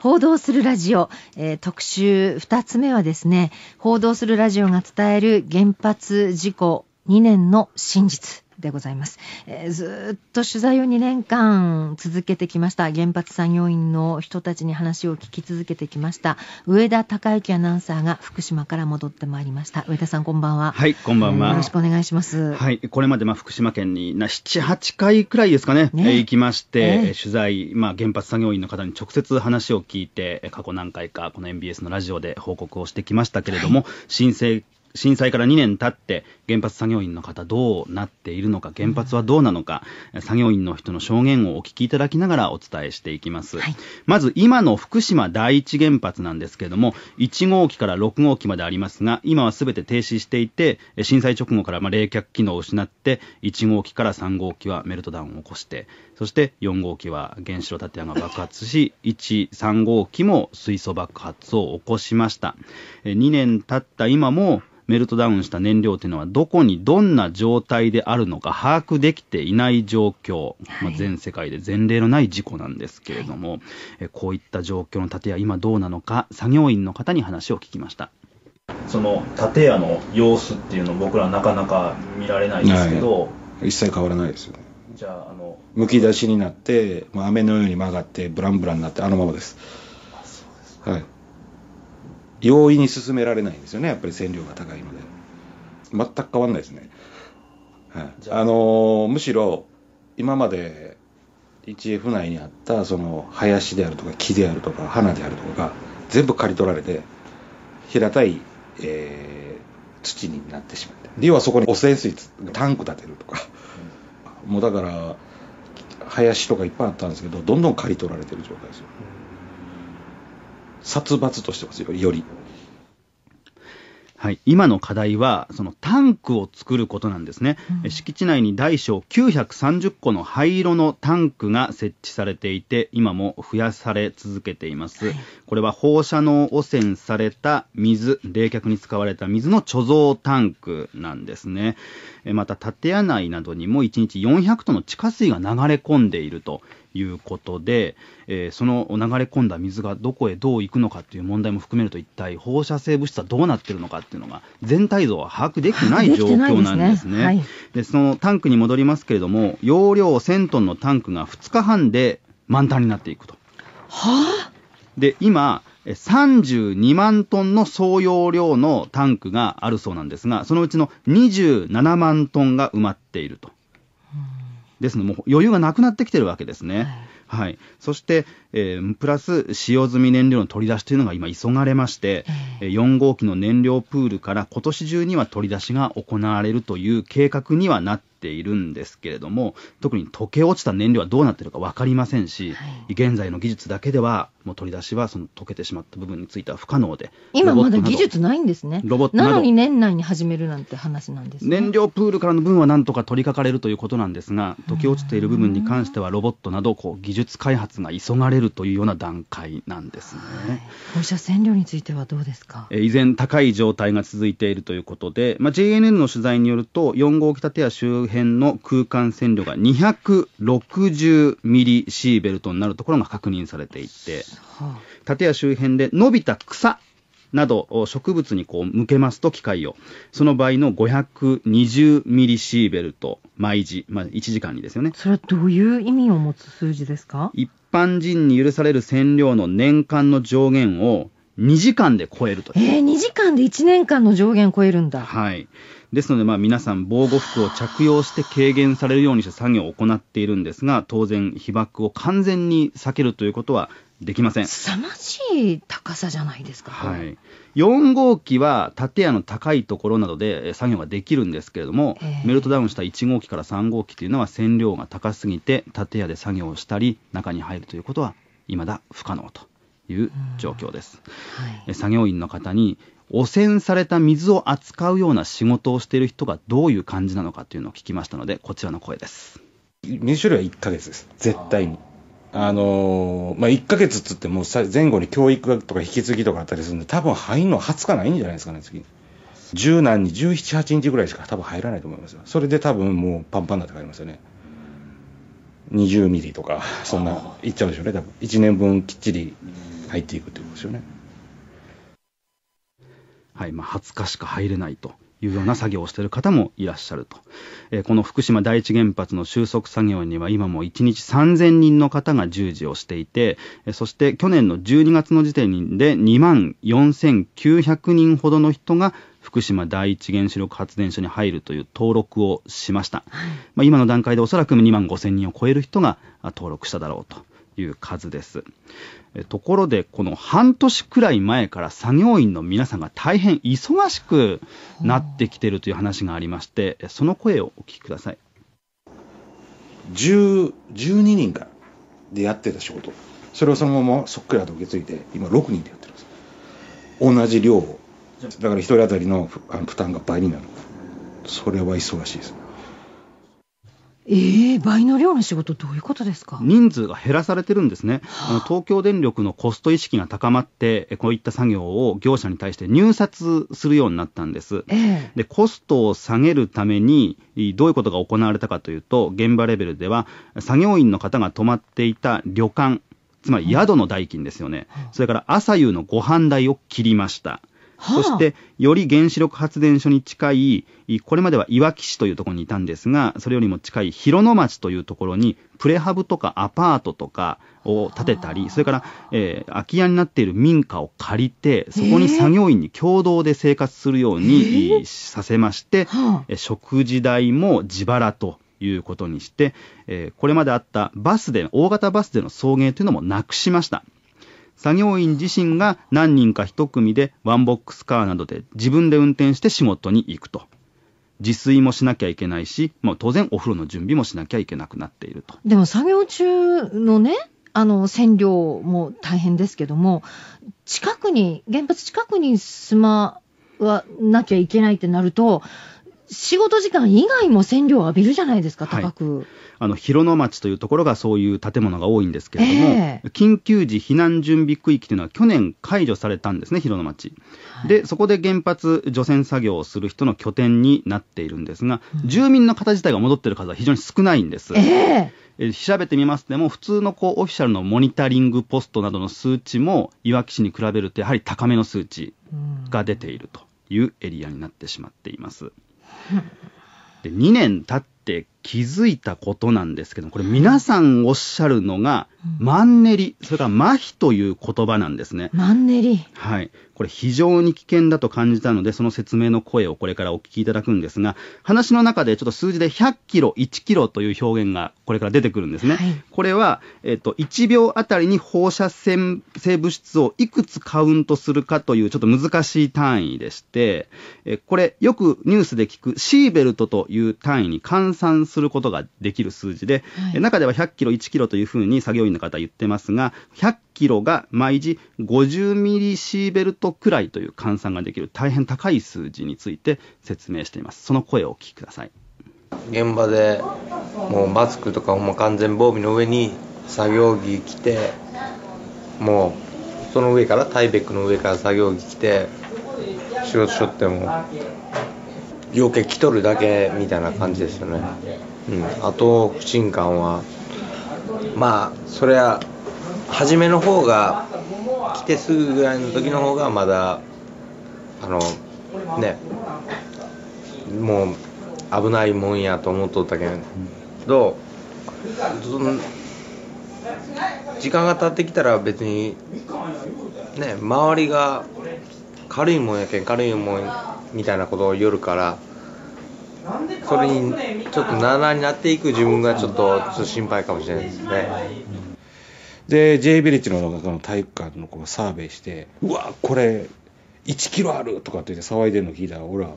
報道するラジオ、えー、特集2つ目はですね、報道するラジオが伝える原発事故2年の真実。でございます、えー、ずっと取材を2年間続けてきました原発作業員の人たちに話を聞き続けてきました上田孝之アナウンサーが福島から戻ってまいりました上田さんこんばんははいこんばんは、よろしくお願いしますはいこれまでまあ福島県にな78回くらいですかねね行きまして、えー、取材、まあ、原発作業員の方に直接話を聞いて過去何回かこの MBS のラジオで報告をしてきましたけれども、はい、申請震災から2年経って、原発作業員の方どうなっているのか原発はどうなのか、うん、作業員の人の証言をお聞きいただきながらお伝えしていきます、はい、まず今の福島第一原発なんですけれども1号機から6号機までありますが今はすべて停止していて震災直後からま冷却機能を失って1号機から3号機はメルトダウンを起こしてそして4号機は原子炉建屋が爆発し13号機も水素爆発を起こしました2年経った今もメルトダウンした燃料というのはどこにどんな状態であるのか把握できていない状況、はい、まあ、全世界で前例のない事故なんですけれども、はい、えこういった状況の建屋、今どうなのか、作業員の方に話を聞きました。その建屋の様子っていうの僕らなかなか見られないですけど、はい、一切変わらないですよねじゃああのむき出しになって、まあ、雨のように曲がってブランブランになってあのままですはい容易に進められないんですよねやっぱり線量が高いので。全く変わんないですね。はい、あのむしろ今まで 1F 内にあったその林であるとか木であるとか花であるとかが全部刈り取られて平たい、えー、土になってしまって要はそこに汚染水タンク建てるとか、うん、もうだから林とかいっぱいあったんですけどどんどん刈り取られてる状態ですよ、殺伐としてますよより。はい、今の課題はそのタンクを作ることなんですね、うん、敷地内に大小930個の灰色のタンクが設置されていて今も増やされ続けています、はい、これは放射能汚染された水冷却に使われた水の貯蔵タンクなんですねまた建屋内などにも1日400トンの地下水が流れ込んでいるということで、えー、その流れ込んだ水がどこへどう行くのかという問題も含めると一体放射性物質はどうなっているのかというのが全体像は把握できてない状況なんですね。で、そのタンクに戻りますけれども容量1000トンのタンクが2日半で満タンになっていくと。はあ、で今32万トンの総容量のタンクがあるそうなんですが、そのうちの27万トンが埋まっていると。ですので、もう余裕がなくなってきてるわけですね。はい、はい、そして、えー、プラス使用済み燃料の取り出しというのが今、急がれまして、えー、4号機の燃料プールから今年中には取り出しが行われるという計画にはなっているんですけれども、特に溶け落ちた燃料はどうなっているか分かりませんし、はい、現在の技術だけでは、もう取り出しはその溶けてしまった部分については不可能で、今まだ技術ないんですね、ロボットなのに年内に始めるなんて話なんです、ね、燃料プールからの分はなんとか取り掛かれるということなんですが、溶け落ちている部分に関しては、ロボットなどこう技術開発が急がれるというような段階なんですね。はい、放射線量についてはどうですか依然高い状態が続いているということで、まあ、JNN の取材によると4号北手屋周辺の空間線量が260ミリシーベルトになるところが確認されていて、建屋周辺で伸びた草など植物にこう向けますと機械をその場合の520ミリシーベルト毎時、まあ、1時間にですよねそれはどういう意味を持つ数字ですか一般人に許される線量の年間の上限を2時間で超えるとえー、2時間で1年間の上限超えるんだはいですので、まあ、皆さん防護服を着用して軽減されるようにして作業を行っているんですが当然被爆を完全に避けるということはできません凄まじい高さじゃないですか、はい、4号機は建屋の高いところなどで作業ができるんですけれども、えー、メルトダウンした1号機から3号機というのは線量が高すぎて建屋で作業をしたり中に入るということはいまだ不可能という状況です、はい、作業員の方に汚染された水を扱うような仕事をしている人がどういう感じなのかというのを聞きましたので、こちらの声です。入手料は1ヶ月です、絶対に。あのー、まあ、1ヶ月つっても前後に教育とか引き継ぎとかあったりするんで、多分入んのは20日ないんじゃないですかね、次。十何日、17、8日ぐらいしか多分入らないと思いますよ。それで多分もうパンパンになって帰りますよね。20ミリとか、そんな、いっちゃうでしょうね、多分。1年分きっちり入っていくということですよね。はいまあ、20日しか入れないというような作業をしている方もいらっしゃると、えー、この福島第一原発の収束作業には今も1日3000人の方が従事をしていて、えー、そして去年の12月の時点で2万4900人ほどの人が福島第一原子力発電所に入るという登録をしました、はい、まあ、今の段階でおそらく2万5000人を超える人が登録しただろうという数です。ところで、この半年くらい前から作業員の皆さんが大変忙しくなってきてるという話がありまして、その声をお聞きください。10 12人かでやってた仕事、それをそのままそっくりと受け継いで、今6人でやってるんです。同じ量を。だから1人当たりの負担が倍になる。それは忙しいですね。えー、倍の量の仕事、どういうことですか人数が減らされてるんですね、あの東京電力のコスト意識が高まって、こういった作業を業者に対して入札するようになったんです、えー、でコストを下げるために、どういうことが行われたかというと、現場レベルでは、作業員の方が泊まっていた旅館、つまり宿の代金ですよね、それから朝夕のご飯代を切りました。そしてより原子力発電所に近いこれまではいわき市というところにいたんですがそれよりも近い広野町というところにプレハブとかアパートとかを建てたりそれから、えー、空き家になっている民家を借りてそこに作業員に共同で生活するように、えー、させまして、食事代も自腹と。いうことにして、えー、これまであったバスで大型バスでの送迎というのもなくしました。作業員自身が何人か1組でワンボックスカーなどで自分で運転して仕事に行くと。自炊もしなきゃいけないし、まあ、当然お風呂の準備もしなきゃいけなくなっていると。でも作業中のね、あの占領も大変ですけども、近くに、原発近くに住まわなきゃいけないってなると、仕事時間以外も線量を浴びるじゃないですか、高く、はい、あの広野町というところがそういう建物が多いんですけれども、えー、緊急時避難準備区域というのは去年解除されたんですね、広野町、はい、でそこで原発除染作業をする人の拠点になっているんですが、うん、住民の方自体が戻っている数は非常に少ないんです。えー調べてみますでも普通のこうオフィシャルのモニタリングポストなどの数値もいわき市に比べるとやはり高めの数値が出ているというエリアになってしまっています。うんで、2年経っって気づいたことなんですけど、これ皆さんおっしゃるのが、マンネリ、それから麻痺という言葉なんですね。マンネリ。はい。これ非常に危険だと感じたので、その説明の声をこれからお聞きいただくんですが、話の中でちょっと数字で100キロ、1キロという表現がこれから出てくるんですね。はい、これは、えっと、1秒あたりに放射線性物質をいくつカウントするかというちょっと難しい単位でして、えこれよくニュースで聞くシーベルトという単位に関換算することができる数字で、はい、中では100キロ、1キロというふうに作業員の方言ってますが、100キロが毎時50ミリシーベルトくらいという換算ができる大変高い数字について説明しています。その声をお聞きください。現場でもうマスクとかも完全防備の上に作業着着てもうその上からタイベックの上から作業着着て仕事しょっても要件来とるだけみたいな感じですよね、うん、あと不信感はまあそりゃ初めの方が来てすぐぐらいの時の方がまだあのねもう危ないもんやと思っとったけど、時間が経ってきたら別にね周りが軽いもんやけん軽いもんみたいなことを夜からそれにちょっとななになっていく自分がちょっと心配かもしれないですね。で J ビレッジのの体育館のこうサーベイして「うわこれ1キロある!」とかって言って騒いでるの聞いたら俺は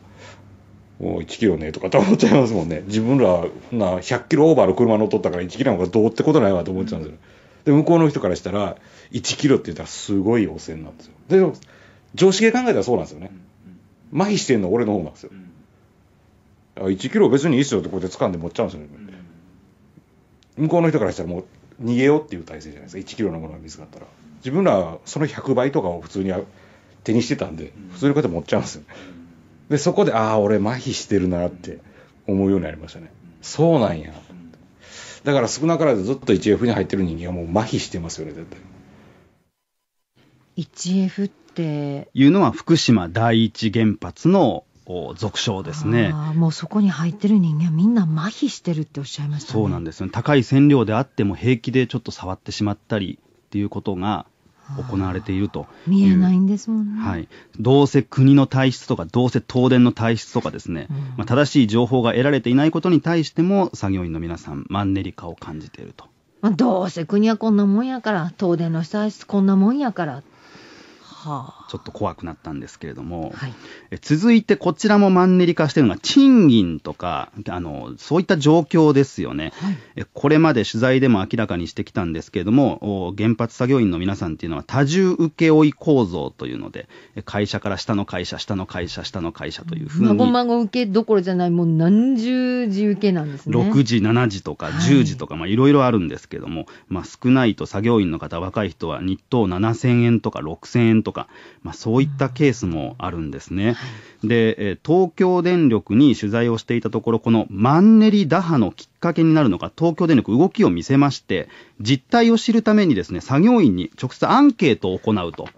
「もう1キロね」とかって思っちゃいますもんね自分らな100キロオーバーの車乗っとったから1キロなんかどうってことないわと思っちゃうんですよ。で向こうの人からしたら1キロって言ったらすごい汚染なんですよ。で常識で考えたらそうなんですよね。麻痺してんの俺の方なんですよ、うん、1キロ別にいいっすよってこうやって掴んで持っちゃうんですよ、うん、向こうの人からしたらもう逃げようっていう体制じゃないですか1キロのものが見つかったら自分らその100倍とかを普通に手にしてたんで、普通にこうやって持っちゃうんですよ、でそこでああ俺麻痺してるなって思うようになりましたね、そうなんや、だから少なからずずっと 1F に入ってる人間はもう麻痺してますよね絶対 1F っっていうのは福島第一原発の俗称ですねもうそこに入ってる人間みんな麻痺してるっておっしゃいました、ね、そうなんですよ、ね、高い線量であっても平気でちょっと触ってしまったりっていうことが行われていると見えないんですもんね、はい、どうせ国の体質とかどうせ東電の体質とかですね、うん、まあ、正しい情報が得られていないことに対しても作業員の皆さんマンネリ化を感じていると。まあ、どうせ国はこんなもんやから東電の被災こんなもんやからちょっと怖くなったんですけれども、はい、続いてこちらもマンネリ化しているのが賃金とかあのそういった状況ですよね、はい、これまで取材でも明らかにしてきたんですけれども原発作業員の皆さんというのは多重請負構造というので会社から下の会社下の会社下の会社というふうに孫孫受けどころじゃないもう何十時受けなんですね6時7時とか10時とか、はいろいろあるんですけれども、まあ、少ないと作業員の方若い人は日当7000円とか6000円とかか、まあ、そういったケースもあるんですね。で、東京電力に取材をしていたところ、このマンネリ打破の危っかけになるのか、東京電力、動きを見せまして、実態を知るためにですね作業員に直接アンケートを行うと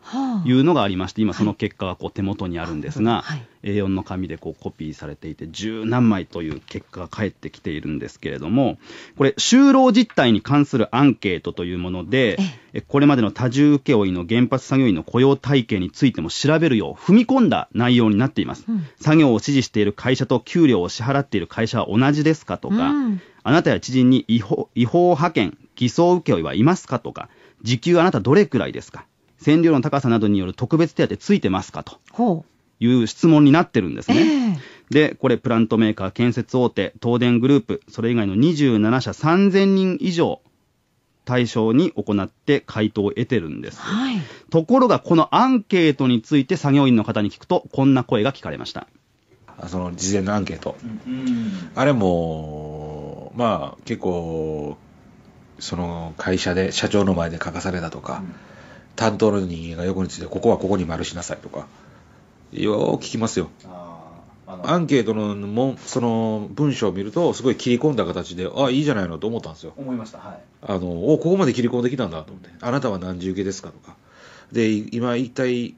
いうのがありまして、今、その結果がこう手元にあるんですが、はい、A4 の紙でこうコピーされていて、十何枚という結果が返ってきているんですけれども、これ、就労実態に関するアンケートというもので、これまでの多重請負の原発作業員の雇用体系についても調べるよう踏み込んだ内容になっています。うん、作業を指示している会社と給料を支払っている会社は同じですかとか、うんあなたや知人に違法違法派遣、偽装請負はいますかとか、時給あなたどれくらいですか線量の高さなどによる特別手当ついてますかという質問になってるんですね。えー、で、これ、プラントメーカー、建設大手、東電グループ、それ以外の27社3000人以上対象に行って回答を得てるんです、はい、ところがこのアンケートについて作業員の方に聞くとこんな声が聞かれましたその事前のアンケート、うん、あれもまあ結構その会社で社長の前で書かされたとか、うん、担当の人間が横についてここはここに丸しなさいとかよう聞きますよアンケートのもその文章を見るとすごい切り込んだ形であいいじゃないのと思ったんですよ思いましたはいあのおここまで切り込んできたんだと思ってあなたは何時受けですかとかで今一体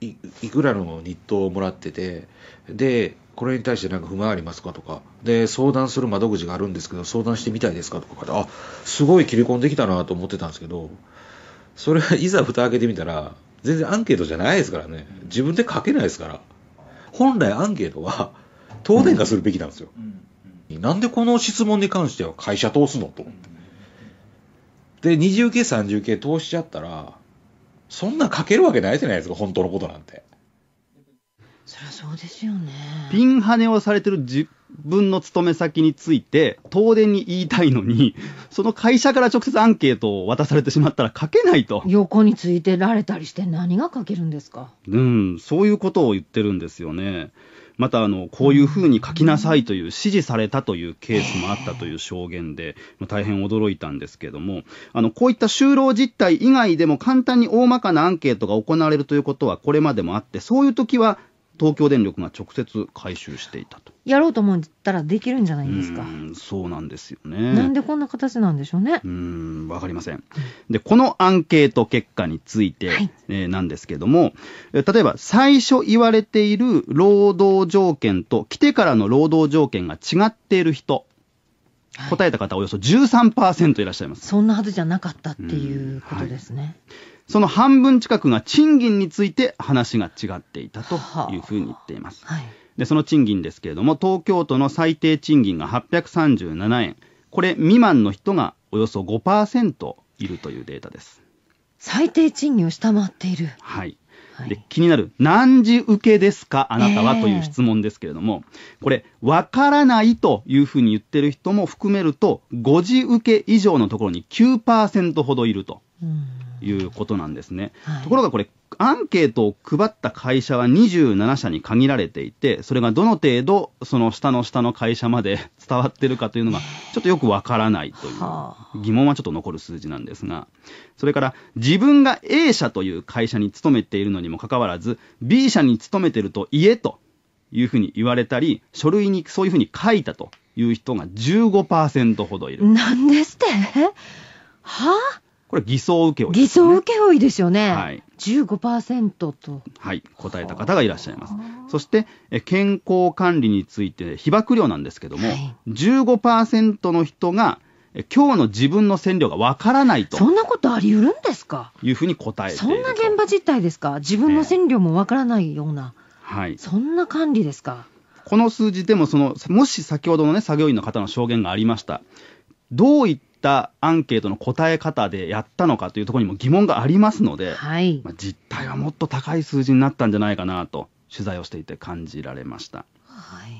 いくらの日当をもらっててでこれに対してなんか不満ありますかとかで相談する窓口があるんですけど相談してみたいですかとかあすごい切り込んできたなと思ってたんですけどそれいざ蓋開けてみたら全然アンケートじゃないですからね自分で書けないですから本来アンケートは東電がするべきなんですよ、なんでこの質問に関しては会社通すのと、で二重計三重計通しちゃったらそんな書けるわけないじゃないですか、本当のことなんて。そりゃそうですよね。ピンハネをされてる自分の勤め先について、東電に言いたいのに、その会社から直接アンケートを渡されてしまったら書けないと。横についてられたりして何が書けるんですか。うん、そういうことを言ってるんですよね。またあの、こういうふうに書きなさいという指示されたというケースもあったという証言で、まあ、大変驚いたんですけども、あの、こういった就労実態以外でも簡単に大まかなアンケートが行われるということはこれまでもあって、そういう時は東京電力が直接回収していたとやろうと思ったらできるんじゃないですかそうなんですよねなんでこんな形なんでしょうねうんわかりませんでこのアンケート結果について、はい、えー、なんですけども例えば最初言われている労働条件と来てからの労働条件が違っている人答えた方およそ13%いらっしゃいます、はい、そんなはずじゃなかったっていうことですね、はいその半分近くが賃金について話が違っていたというふうに言っています。はい、でその賃金ですけれども、東京都の最低賃金が837円、これ未満の人がおよそ5%いるというデータです。最低賃金を下回っている。はい。で気になる何時受けですか、あなたは、えー、という質問ですけれども、これ、分からないというふうに言ってる人も含めると、5時受け以上のところに9%ほどいるということなんですね。はい、ところがこれ、アンケートを配った会社は27社に限られていて、それがどの程度、その下の下の会社まで 伝わってるかというのが、ちょっとよくわからないという、疑問はちょっと残る数字なんですが、それから自分が A 社という会社に勤めているのにもかかわらず、B 社に勤めてると言えというふうに言われたり、書類にそういうふうに書いたという人が15%ほどいる。なんですってはあこれ偽装請負、ね、偽装請負ですよね。はい。15%と。はい、答えた方がいらっしゃいます。そして、え健康管理について、被曝量なんですけども、はい、15%の人が、今日の自分の線量がわからないと。そんなことあり得るんですかいうふうに答えてそんな現場実態ですか自分の線量もわからないような、はい。そんな管理ですかこの数字でもその、もし先ほどのね、作業員の方の証言がありました。どういっったアンケートの答え方でやったのかというところにも疑問がありますので、はい、まあ、実態はもっと高い数字になったんじゃないかなと取材をしていて感じられました。はい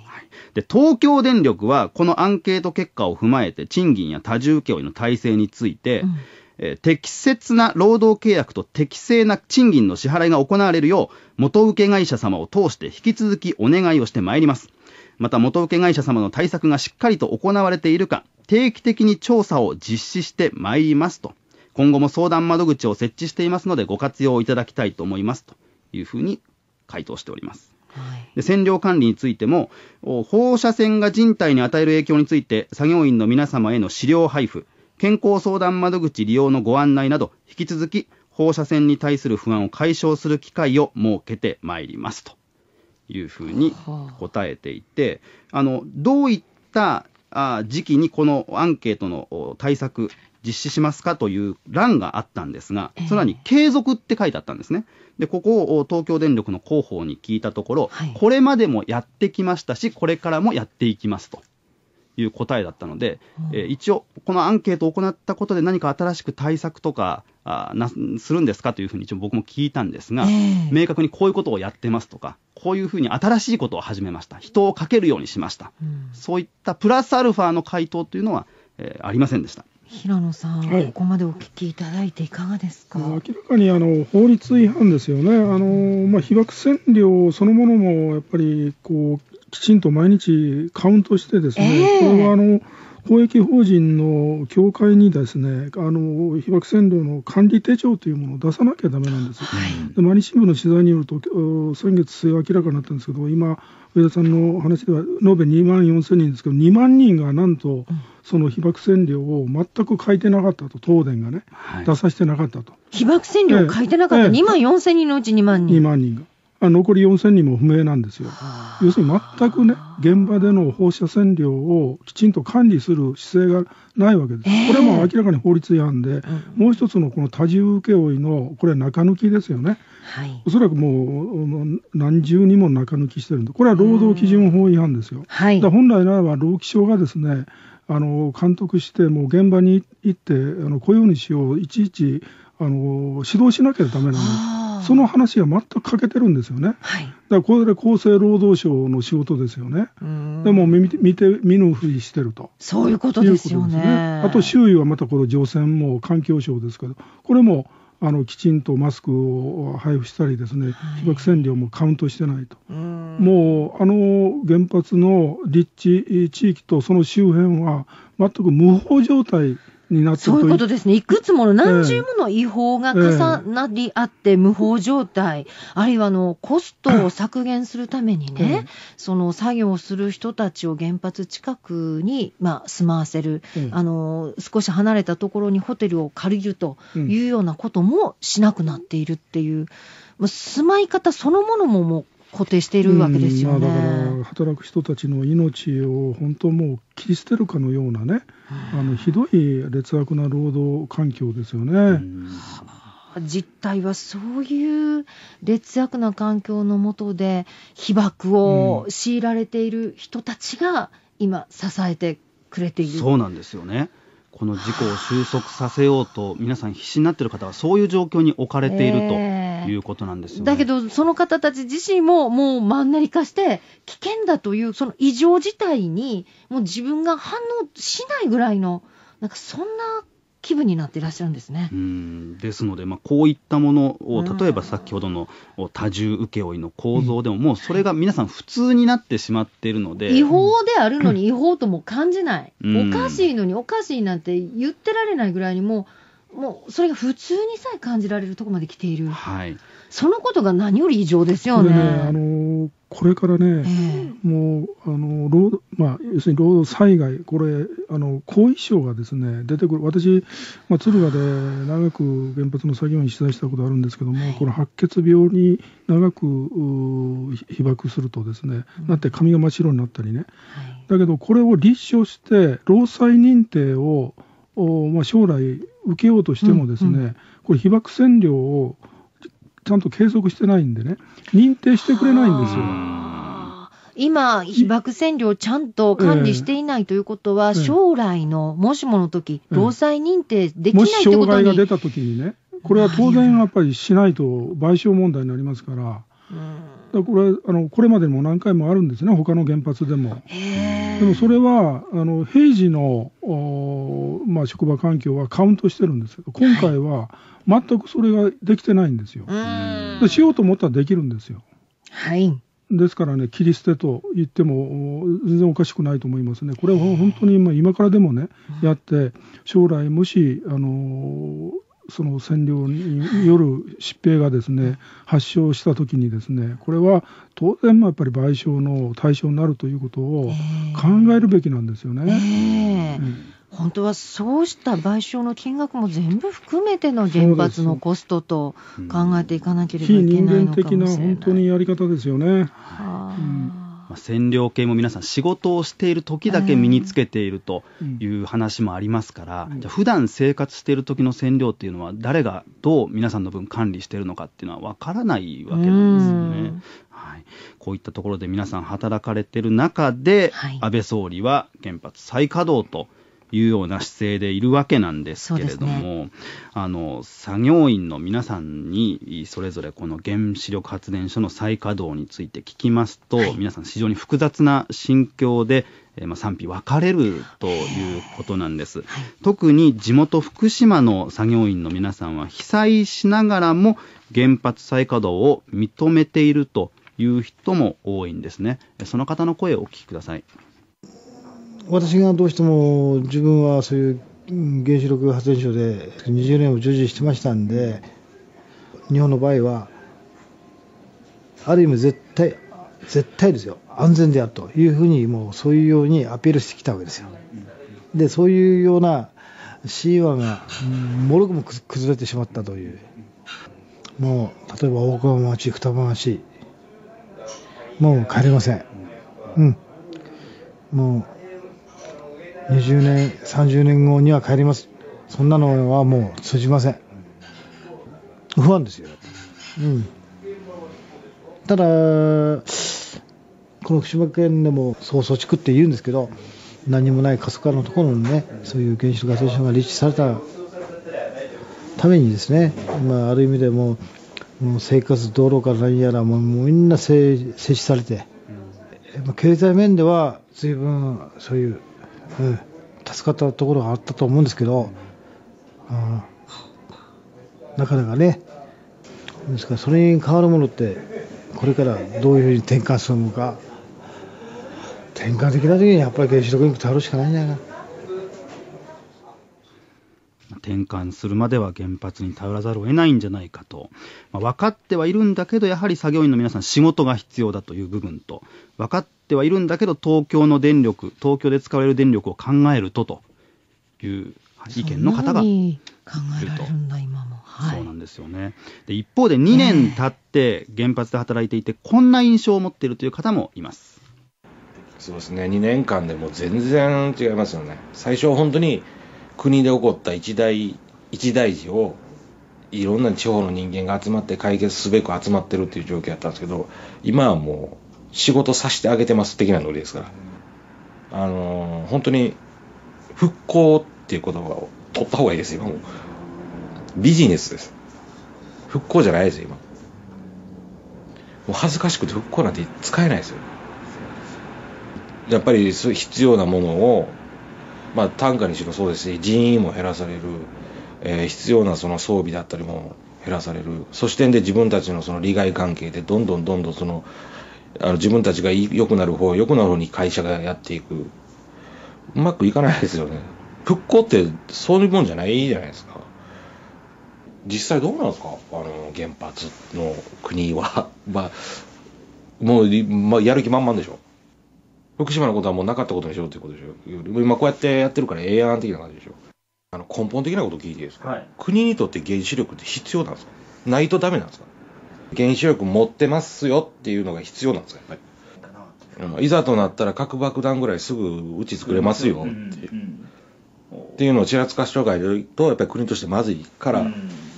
で東京電力はこのアンケート結果を踏まえて賃金や多重請負の体制について、うん、え適切な労働契約と適正な賃金の支払いが行われるよう元請け会社様を通して引き続きお願いをしてまいりますまた元請会社様の対策がしっかりと行われているか、定期的に調査を実施してまいりますと、今後も相談窓口を設置していますので、ご活用いただきたいと思いますというふうに回答しております。はい、で線量管理についても放射線が人体に与える影響について作業員の皆様への資料配布健康相談窓口利用のご案内など引き続き放射線に対する不安を解消する機会を設けてまいりますというふうに答えていて、あのどういったあ時期にこのアンケートの対策、実施しますかという欄があったんですが、さらに継続って書いてあったんですね。で、ここを東京電力の広報に聞いたところ、はい、これまでもやってきましたし、これからもやっていきますと。いう答えだったので、ええ一応、このアンケートを行ったことで何か新しく対策とかあなするんですかというふうに一応僕も聞いたんですが、えー、明確にこういうことをやってますとか、こういうふうに新しいことを始めました。人をかけるようにしました。うん、そういったプラスアルファの回答というのは、えー、ありませんでした。平野さん、はい、ここまでお聞きいただいていかがですか明らかにあの法律違反ですよね、あのまあ、被爆占領そのものもやっぱりこうきちんと毎日カウントして、ですね、えー、これはあの公益法人の協会にですねあの被爆線路の管理手帳というものを出さなきゃだめなんです、はい、で毎日新聞の取材によると先月末明らかになったんですけど今上田さんの話では延べ2万4000人ですけど2万人がなんとその被爆線量を全く書いてなかったと東電がね、はい、出させてなかったと被爆線量を書いてなかった、ええ2万4000人のうち2万人2万人が残り4000人も不明なんですよ。要するに全くね、現場での放射線量をきちんと管理する姿勢がないわけです。えー、これも明らかに法律違反で、うん、もう一つのこの多重請負の、これ中抜きですよね。はい、おそらくもう何重にも中抜きしてるんで、これは労働基準法違反ですよ。はい、だ本来ならば労基省がですね、あの監督して、もう現場に行って、あのこういにしよう、いちいちあの指導しなきゃだめなの。その話は全く欠けてるんですよね。はい、だからこれ厚生労働省の仕事ですよね。でも見見て見ぬふりしてるとそういうことですよね。とねあと周囲はまたこの除染も環境省ですけどこれもあのきちんとマスクを配布したりですね、被爆線量もカウントしてないと、はい、もうあの原発の立地地域とその周辺は全く無法状態になってそういうことですね、いくつもの何十もの違法が重なり合って無法状態、あるいはあのコストを削減するためにね、その作業する人たちを原発近くに、まあ、住まわせる、あの、少し離れたところにホテルを借りるというようなこともしなくなっているっていう、住まい方そのものももう固定しているわけですよね、うんまあ、だから働く人たちの命を本当もう切り捨てるかのようなね、あのひどい劣悪な労働環境ですよね。実態はそういう劣悪な環境の下で被爆を強いられている人たちが今支えてくれている、うん、そうなんですよねこの事故を収束させようと皆さん必死になっている方はそういう状況に置かれている、ということなんですよ、ね、だけどその方たち自身ももうマンネリ化して危険だというその異常事態にもう自分が反応しないぐらいのなんかそんな気分になっていらっしゃるんですね。うんですので、まあ、こういったものを例えば先ほどの多重請負の構造でも、もうそれが皆さん普通になってしまっているので、違法であるのに違法とも感じない、おかしいのにおかしいなんて言ってられないぐらいにもう、もうそれが普通にさえ感じられるところまで来ている、はい、そのことが何より異常ですよね。ねあのーこれからね、えー、もうあの労、まあ、要するに労働災害、これあの、後遺症がですね出てくる、私、まあ、敦賀で長く原発の作業に取材したことあるんですけども、はい、この白血病に長く被爆するとですね、うん、なって髪が真っ白になったりね、はい、だけどこれを立証して、労災認定を、まあ、将来受けようとしてもですね、うんうん、これ、被爆線量をちゃんと計測してないんでね、認定してくれないんですよ。今、被爆線量をちゃんと管理していないということは、えー、将来の、もしもの時、えー、労災認定できないってことにもし障害が出た時にね、これは当然やっぱりしないと賠償問題になりますから、これあのこれまでも何回もあるんですね、他の原発でも。でもそれはあの平時の、まあ、職場環境はカウントしてるんですけど、今回は全くそれができてないんですよ。でしようと思ったらできるんですよ。はいですからね、切り捨てと言っても全然おかしくないと思いますね、これは本当に今今からでもね、やって、将来、もし、あのその占領による疾病がですね発症したときにですねこれは当然やっぱり賠償の対象になるということを考えるべきなんですよね。えーえー、本当はそうした賠償の金額も全部含めての原発のコストと考えていかなければいけないのかもしれない、非人間的な本当にやり方ですよね。はあ、うんまあ、線量系も皆さん仕事をしている時だけ身につけているという話もありますから、うん、じゃ普段生活している時の占量っていうのは誰がどう皆さんの分管理しているのかっていうのはわからないわけなんですよね。うん、はい、こういったところで皆さん働かれている中で、はい、安倍総理は原発再稼働というような姿勢でいるわけなんですけれども、ね、あの作業員の皆さんにそれぞれこの原子力発電所の再稼働について聞きますと、はい、皆さん非常に複雑な心境で、えまあ、賛否分かれるということなんです、はい、特に地元福島の作業員の皆さんは被災しながらも原発再稼働を認めているという人も多いんですねその方の声をお聞きください私がどうしても自分はそういう原子力発電所で20年を従事してましたんで日本の場合はある意味絶対絶対ですよ安全であるというふうにもうそういうようにアピールしてきたわけですよ。でそういうような神話がもろくも崩れてしまったというもう例えば大川町双葉町もう帰れません。うんもう20年、30年後には帰ります。そんなのはもう通じません。不安ですよ。うん。ただ、この福島県でもそう措置区って言うんですけど、何もない過疎化のところにね、そういう原子力発電所が立地されたためにですね、まあ、ある意味でももう生活道路から何やらもうみんな制止されて、まあ、経済面では随分そういう助かったところがあったと思うんですけど、うん、なかなかね、ですからそれに変わるものって、これからどういうふうに転換するのか、転換できた時にやっぱり原子力に頼るしかないんじゃないかな。転換するまでは原発に頼らざるを得ないんじゃないかと、まあ、分かってはいるんだけど、やはり作業員の皆さん、仕事が必要だという部分と、分かってはいるんだけど、東京の電力、東京で使われる電力を考えるとという意見の方がいると。そうなんですよねで一方で2年経って原発で働いていて、こんな印象を持っているという方もいます。そうですね2年間でも全然違いますよね最初本当に国で起こった一大一大事をいろんな地方の人間が集まって解決すべく集まってるっていう状況やったんですけど今はもう仕事させてあげてます的なノリですから、あのー、本当に復興っていう言葉を取った方がいいです今もビジネスです復興じゃないですよ今もう恥ずかしくて復興なんて使えないですよやっぱり必要なものをまあ、単価にしろそうですし人員も減らされる、えー、必要なその装備だったりも減らされるそしてで自分たちのその利害関係でどんどんどんどんそのあの自分たちが良くなる方良くなる方に会社がやっていくうまくいかないですよね復興ってそういうもんじゃないじゃないですか実際どうなんですかあの原発の国は まあもう、まあ、やる気満々でしょ福島のことはもうなかったことにしようってことでしょ。今こうやってやってるからええやん的な感じでしょ。あの根本的なこと聞いていいですか、はい、国にとって原子力って必要なんですかないとダメなんですか原子力持ってますよっていうのが必要なんですかやっぱり。いざとなったら核爆弾ぐらいすぐうち作れますよっていう。ていうのをちらつかしとかいると、やっぱり国としてまずいから、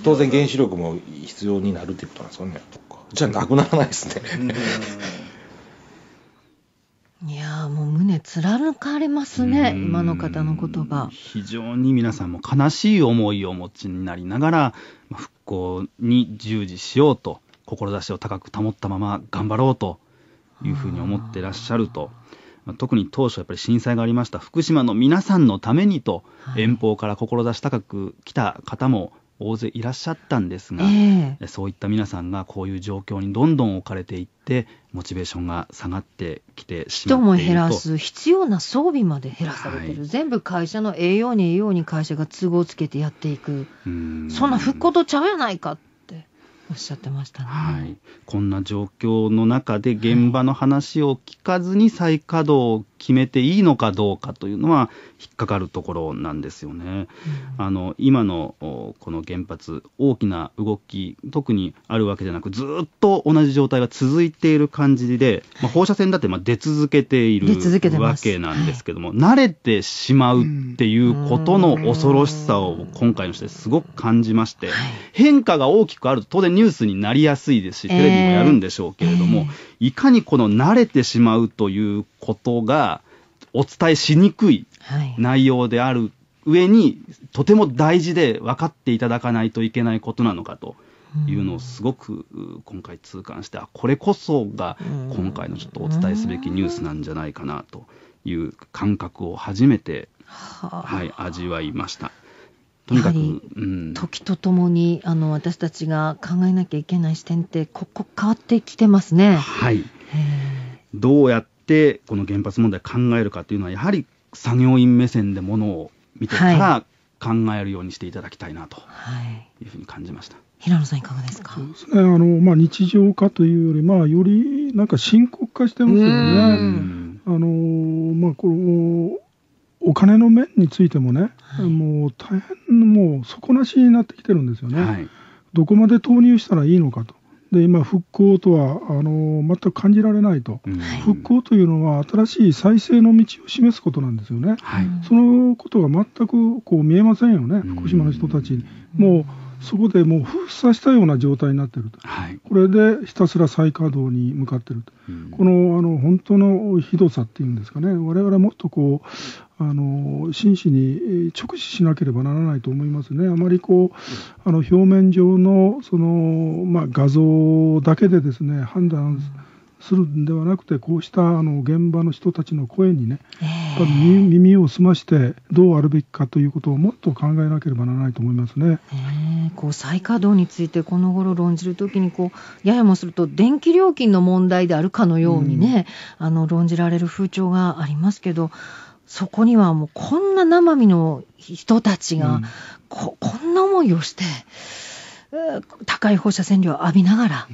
当然原子力も必要になるってことなんですかね。じゃなくならないですね。ね、貫かれますね、今の方の言葉非常に皆さんも悲しい思いをお持ちになりながら、復興に従事しようと、志を高く保ったまま頑張ろうというふうに思ってらっしゃると。特に当初、やっぱり震災がありました福島の皆さんのためにと、遠方から志高く来た方も大勢いらっしゃったんですが、えー、そういった皆さんがこういう状況にどんどん置かれていってモチベーションが下がってきてしまっ人も減らす必要な装備まで減らされてる、はい、全部会社の栄養に栄養に会社が都合をつけてやっていくそんな復興とちゃうやないかっておっしゃってましたね、はい、こんな状況の中で現場の話を聞かずに再稼働を決めていいのかどうかというのは引っかかるところなんですよね。うん、あの今のこの原発大きな動き特にあるわけじゃなくずっと同じ状態が続いている感じで、まあ、放射線だってまあ出続けているわけなんですけども、慣れてしまうっていうことの恐ろしさを今回の人ですごく感じまして、変化が大きくあると当然ニュースになりやすいですしテレビもやるんでしょうけれども、いかにこの慣れてしまうということがお伝えしにくい内容である上に、とても大事で分かっていただかないといけないことなのかと。いうのをすごく今回痛感して、あこれこそが今回のちょっとお伝えすべきニュースなんじゃないかなという感覚を初めて、はい、味わいました。とにかく、うん、時とともにあの私たちが考えなきゃいけない視点ってここ変わってきてますね。はい。どうやっしてこの原発問題考えるかというのはやはり作業員目線でものを見てから考えるようにしていただきたいなというふうに感じました。はい平野さんいかがですかそうですねあの、まあ、日常化というより、まあ、よりなんか深刻化してますよね。あのまあ、このお金の面についてもね、はい、もう大変もう底なしになってきてるんですよね、はい、どこまで投入したらいいのかとで今、復興とはあの全く感じられないと、うん、復興というのは新しい再生の道を示すことなんですよね、はい、そのことが全くこう見えませんよね、福島の人たちに。もうそこでもう封鎖したような状態になっていると、はい、これでひたすら再稼働に向かっていると、うん、このあの本当のひどさっていうんですかね、我々もっとこうあの真摯に直視しなければならないと思いますね、あまりこうあの表面上のその、まあ、画像だけでですね判断するんではなくて、こうしたあの現場の人たちの声にね、ぱり耳を澄まして、どうあるべきかということをもっと考えなければならないと思いますね、こう再稼働について、この頃論じるときにこう、ややもすると、電気料金の問題であるかのようにね、うん、あの論じられる風潮がありますけど。そこにはもうこんな生身の人たちがこ、こんな思いをして、高い放射線量を浴びながら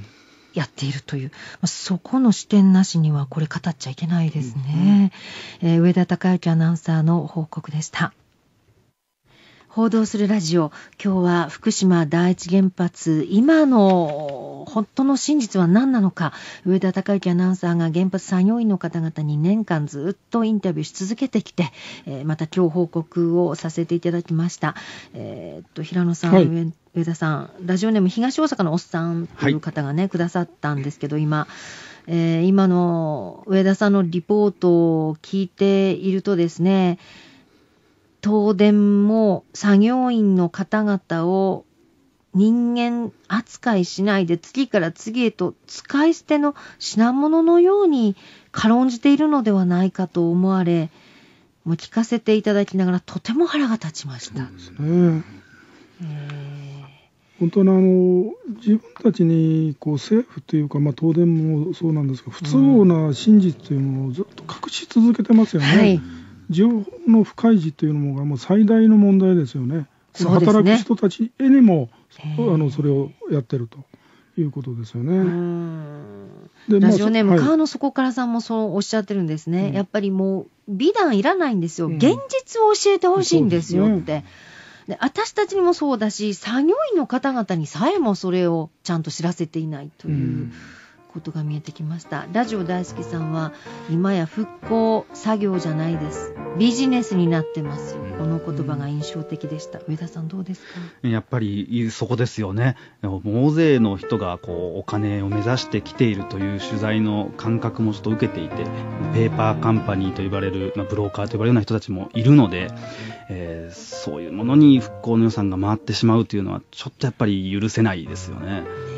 やっているという、そこの視点なしにはこれ語っちゃいけないですね。えー、上田孝之アナウンサーの報告でした。報道するラジオ今日は福島第一原発今の本当の真実は何なのか上田孝之アナウンサーが原発作業員の方々に年間ずっとインタビューし続けてきて、えー、また今日報告をさせていただきました、えー、っと平野さん、はい、上田さんラジオネーム東大阪のおっさんという方がね、はい、くださったんですけど今えー、今の上田さんのリポートを聞いているとですね、東電も作業員の方々を人間扱いしないで次から次へと使い捨ての品物のように軽んじているのではないかと思われもう聞かせていただきながらとても腹が立ちました。本当にあの自分たちにこう政府というか、まあ、東電もそうなんですが不都合な真実というものをずっと隠し続けてますよね。うんはい情報の不開示というのがもう最大の問題ですよね。ね働く人たちにもあのそれをやってると。いうことですよね。でラジオネーム、川、の底からさんもそうおっしゃってるんですね。やっぱりもう美談いらないんですよ。うん、現実を教えてほしいんですよって。で私たちにもそうだし作業員の方々にさえもそれをちゃんと知らせていないという、うん、ことが見えてきましたラジオ大好きさんは今や復興作業じゃないですビジネスになってますよ、この言葉が印象的でした、うん、上田さんどうですかやっぱりそこですよね大勢の人がこうお金を目指してきているという取材の感覚もちょっと受けていて、ペーパーカンパニーと呼ばれる、まあ、ブローカーと呼ばれるような人たちもいるので、えー、そういうものに復興の予算が回ってしまうというのはちょっとやっぱり許せないですよね。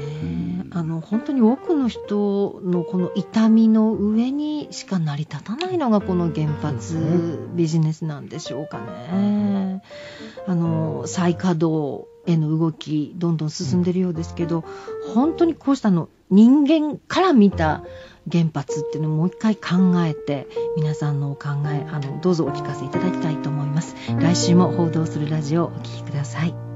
あの本当に多くの人のこの痛みの上にしか成り立たないのがこの原発ビジネスなんでしょうかね。あの再稼働への動きどんどん進んでるようですけど本当にこうしたの人間から見た原発っていうのをもう一回考えて皆さんのお考えあのどうぞお聞かせいただきたいと思います来週も報道するラジオお聴きください